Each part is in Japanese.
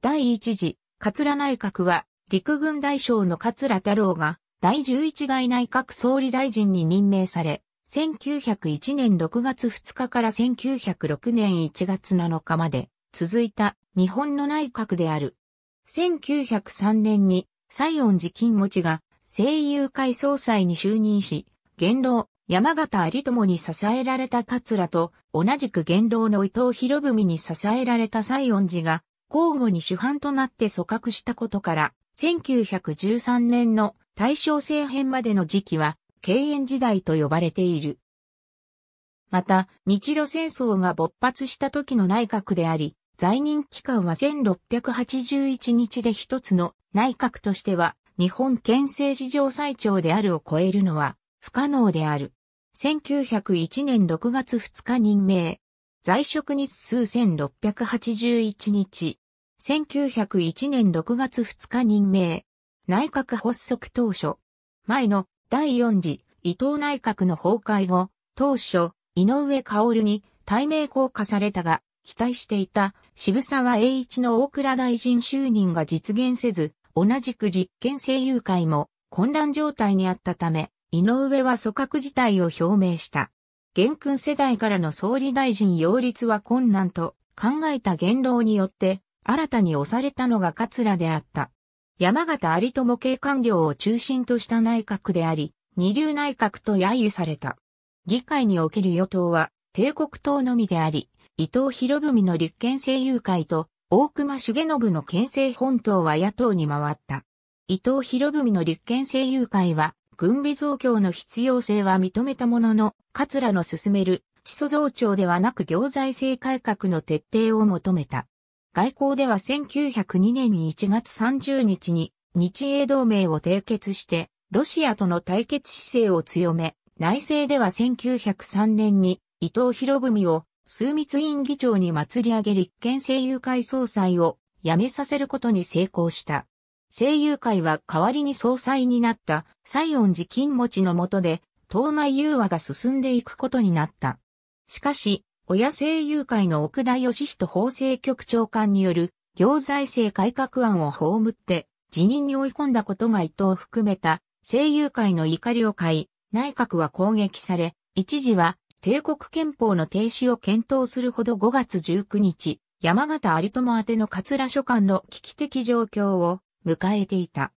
第一次、桂内閣は、陸軍大将の桂太郎が、第11外内閣総理大臣に任命され、1901年6月2日から1906年1月7日まで続いた日本の内閣である。1903年に西恩寺金持ちが声優会総裁に就任し、元老、山形有友に支えられた桂と同じく元老の伊藤博文に支えられた西恩寺が交互に主犯となって組閣したことから、1913年の大正政変までの時期は、敬遠時代と呼ばれている。また、日露戦争が勃発した時の内閣であり、在任期間は1681日で一つの内閣としては、日本憲政史上最長であるを超えるのは不可能である。1901年6月2日任命、在職日数1681日。1901年6月2日任命。内閣発足当初。前の第4次伊藤内閣の崩壊後、当初、井上薫に対名降下されたが、期待していた渋沢栄一の大倉大臣就任が実現せず、同じく立憲政友会も混乱状態にあったため、井上は組閣自体を表明した。元勲世代からの総理大臣擁立は困難と考えた元老によって新たに押されたのが桂であった。山形有友系官僚を中心とした内閣であり、二流内閣と揶揄された。議会における与党は帝国党のみであり、伊藤博文の立憲政友会と大隈重信の県政本党は野党に回った。伊藤博文の立憲政友会は軍備増強の必要性は認めたものの、桂の進める、地租増長ではなく行財政改革の徹底を求めた。外交では1902年に1月30日に日英同盟を締結して、ロシアとの対決姿勢を強め、内政では1903年に伊藤博文を枢密院議長に祭り上げ立憲政友会総裁を辞めさせることに成功した。声優会は代わりに総裁になった西恩寺金持ちの下で、党内融和が進んでいくことになった。しかし、親声優会の奥田義人法制局長官による行財政改革案を葬って辞任に追い込んだことが伊藤を含めた声優会の怒りを買い、内閣は攻撃され、一時は帝国憲法の停止を検討するほど5月19日、山形有友宛の桂書館の危機的状況を迎えていた。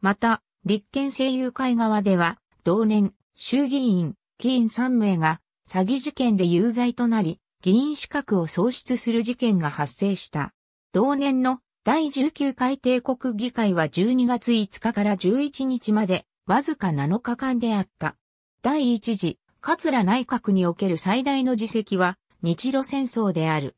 また、立憲政友会側では、同年、衆議院、議員3名が、詐欺事件で有罪となり、議員資格を喪失する事件が発生した。同年の第19回帝国議会は12月5日から11日まで、わずか7日間であった。第1次、桂内閣における最大の自責は、日露戦争である。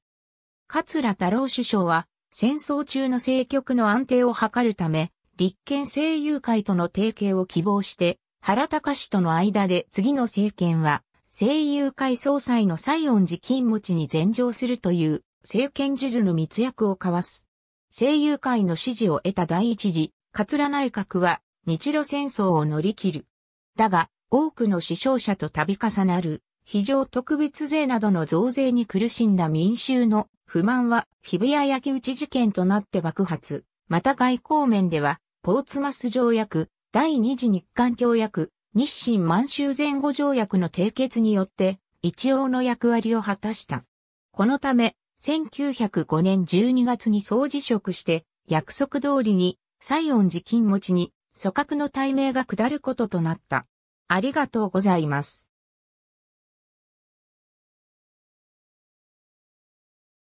桂太郎首相は、戦争中の政局の安定を図るため、立憲政友会との提携を希望して、原隆氏との間で次の政権は、政友会総裁の西恩寺金持ちに前乗するという政権授受の密約を交わす。政友会の支持を得た第一次、桂内閣は日露戦争を乗り切る。だが、多くの死傷者と度重なる、非常特別税などの増税に苦しんだ民衆の不満は日比谷焼き打ち事件となって爆発。また外交面では、ポーツマス条約、第二次日韓協約、日清満州前後条約の締結によって、一応の役割を果たした。このため、1905年12月に総辞職して、約束通りに、西園寺金持ちに、組閣の対名が下ることとなった。ありがとうございます。